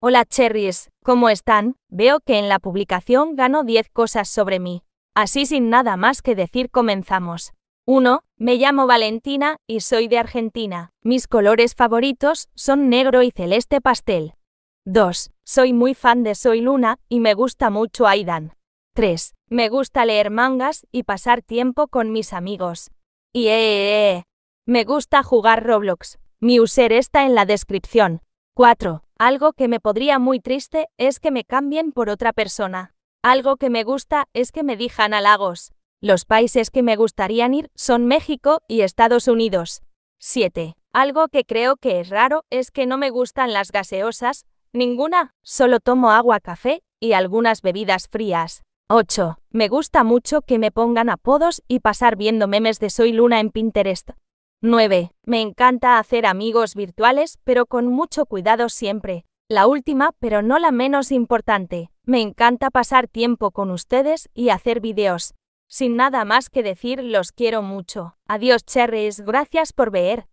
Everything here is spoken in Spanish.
Hola Cherries, ¿cómo están? Veo que en la publicación gano 10 cosas sobre mí. Así sin nada más que decir comenzamos. 1. Me llamo Valentina y soy de Argentina. Mis colores favoritos son negro y celeste pastel. 2. Soy muy fan de Soy Luna y me gusta mucho Aidan. 3. Me gusta leer mangas y pasar tiempo con mis amigos. Y eh, eh, eh Me gusta jugar Roblox. Mi user está en la descripción. 4. Algo que me podría muy triste es que me cambien por otra persona. Algo que me gusta es que me dijan halagos. Los países que me gustarían ir son México y Estados Unidos. 7. Algo que creo que es raro es que no me gustan las gaseosas, ninguna, solo tomo agua, café y algunas bebidas frías. 8. Me gusta mucho que me pongan apodos y pasar viendo memes de Soy Luna en Pinterest. 9. Me encanta hacer amigos virtuales, pero con mucho cuidado siempre. La última, pero no la menos importante. Me encanta pasar tiempo con ustedes y hacer videos. Sin nada más que decir, los quiero mucho. Adiós, cherries, gracias por ver.